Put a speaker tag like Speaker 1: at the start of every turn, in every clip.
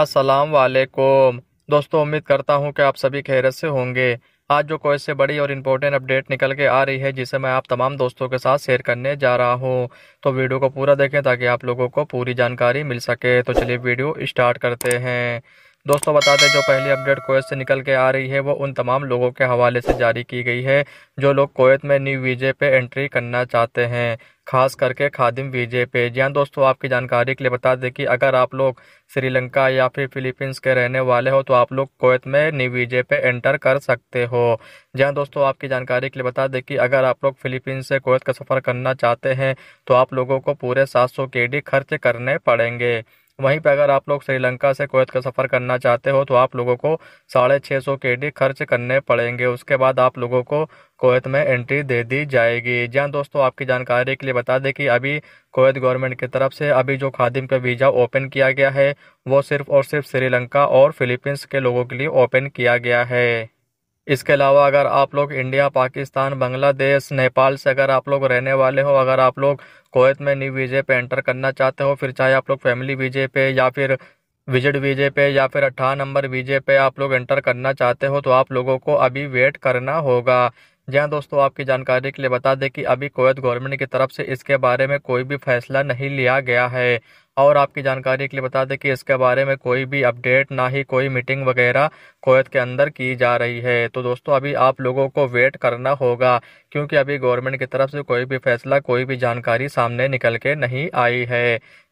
Speaker 1: अस्सलाम वालेकुम दोस्तों उम्मीद करता हूँ कि आप सभी खैरत से होंगे आज जो कोई से बड़ी और इम्पोर्टेंट अपडेट निकल के आ रही है जिसे मैं आप तमाम दोस्तों के साथ शेयर करने जा रहा हूँ तो वीडियो को पूरा देखें ताकि आप लोगों को पूरी जानकारी मिल सके तो चलिए वीडियो स्टार्ट करते हैं दोस्तों बता दें जो पहली अपडेट कोयत से निकल के आ रही है वो उन तमाम लोगों के हवाले से जारी की गई है जो लोग कोयत में न्यू वीजे पे एंट्री करना चाहते हैं खास करके खादिम वीजे पे जी हाँ दोस्तों आपकी जानकारी के लिए बता दें कि अगर आप लोग श्रीलंका या फिर फिलीपींस के रहने वाले हो तो आप लोग कोत में नी वीजे पे एंटर कर सकते हो जी हाँ दोस्तों आपकी जानकारी के लिए बता दें कि अगर आप लोग फिलीपींस से कोत का सफ़र करना चाहते हैं तो आप लोगों को पूरे सात सौ के खर्च करने पड़ेंगे वहीं पर अगर आप लोग श्रीलंका से कोत का सफ़र करना चाहते हो तो आप लोगों को साढ़े छः सौ के डी खर्च करने पड़ेंगे उसके बाद आप लोगों को कोवैत में एंट्री दे दी जाएगी जी हाँ दोस्तों आपकी जानकारी के लिए बता दें कि अभी कोवैत गवर्नमेंट की तरफ से अभी जो खादिम का वीज़ा ओपन किया गया है वो सिर्फ़ और सिर्फ श्रीलंका और फिलीपींस के लोगों के लिए ओपन किया गया है इसके अलावा अगर आप लोग इंडिया पाकिस्तान बांग्लादेश नेपाल से अगर आप लोग रहने वाले हो अगर आप लोग कोवैत में न्यू वीज़े पे एंटर करना चाहते हो फिर चाहे आप लोग फैमिली वीज़े पे या फिर विजिट वीजे पे या फिर अट्ठारह नंबर वीजे पे आप लोग एंटर करना चाहते हो तो आप लोगों को अभी वेट करना होगा जी हाँ दोस्तों आपकी जानकारी के लिए बता दें कि अभी कोवैत गवर्नमेंट की तरफ से इसके बारे में कोई भी फैसला नहीं लिया गया है और आपकी जानकारी के लिए बता दें कि इसके बारे में कोई भी अपडेट ना ही कोई मीटिंग वगैरह कोवैत के अंदर की जा रही है तो दोस्तों अभी आप लोगों को वेट करना होगा क्योंकि अभी गवर्नमेंट की तरफ से कोई भी फैसला कोई भी जानकारी सामने निकल के नहीं आई है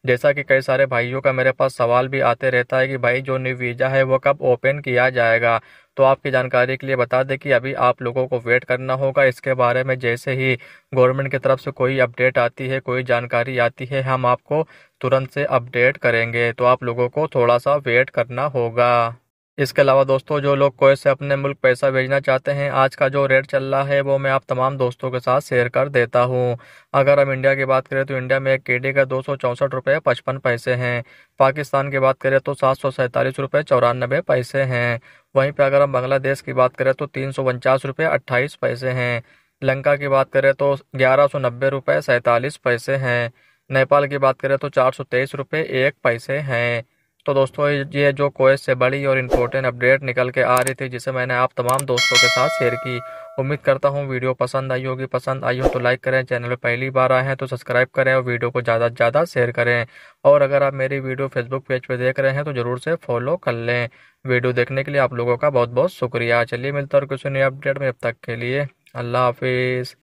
Speaker 1: जैसा कि कई सारे भाइयों का मेरे पास सवाल भी आते रहता है कि भाई जो न्यू वीज़ा है वो कब ओपन किया जाएगा तो आपकी जानकारी के लिए बता दें कि अभी आप लोगों को वेट करना होगा इसके बारे में जैसे ही गवर्नमेंट की तरफ से कोई अपडेट आती है कोई जानकारी आती है हम आपको तुरंत से अपडेट करेंगे तो आप लोगों को थोड़ा सा वेट करना होगा इसके अलावा दोस्तों जो लोग कोयत से अपने मुल्क पैसा भेजना चाहते हैं आज का जो रेट चल रहा है वो मैं आप तमाम दोस्तों के साथ शेयर कर देता हूँ अगर हम इंडिया की बात करें तो इंडिया में एक के डी का दो सौ चौंसठ रुपये पचपन पैसे हैं पाकिस्तान की बात करें तो सात सौ सैंतालीस रुपये चौरानबे पैसे हैं वहीं पर अगर हम बांग्लादेश की बात करें तो तीन सौ उनचास रुपये अट्ठाईस पैसे हैं लंका की बात करें तो ग्यारह सौ नब्बे रुपये सैंतालीस पैसे हैं नेपाल की बात करें तो चार सौ तेईस रुपये एक पैसे हैं तो दोस्तों ये जो कोएस से बड़ी और इम्पोर्टेंट अपडेट निकल के आ रही थी जिसे मैंने आप तमाम दोस्तों के साथ शेयर की उम्मीद करता हूँ वीडियो पसंद आई होगी पसंद आई हो तो लाइक करें चैनल पर पहली बार आए हैं तो सब्सक्राइब करें और वीडियो को ज़्यादा से ज़्यादा शेयर करें और अगर आप मेरी वीडियो फेसबुक पेज पर पे देख रहे हैं तो ज़रूर से फॉलो कर लें वीडियो देखने के लिए आप लोगों का बहुत बहुत शुक्रिया चलिए मिलता और कुछ नई अपडेट में अब तक के लिए अल्लाह हाफिज़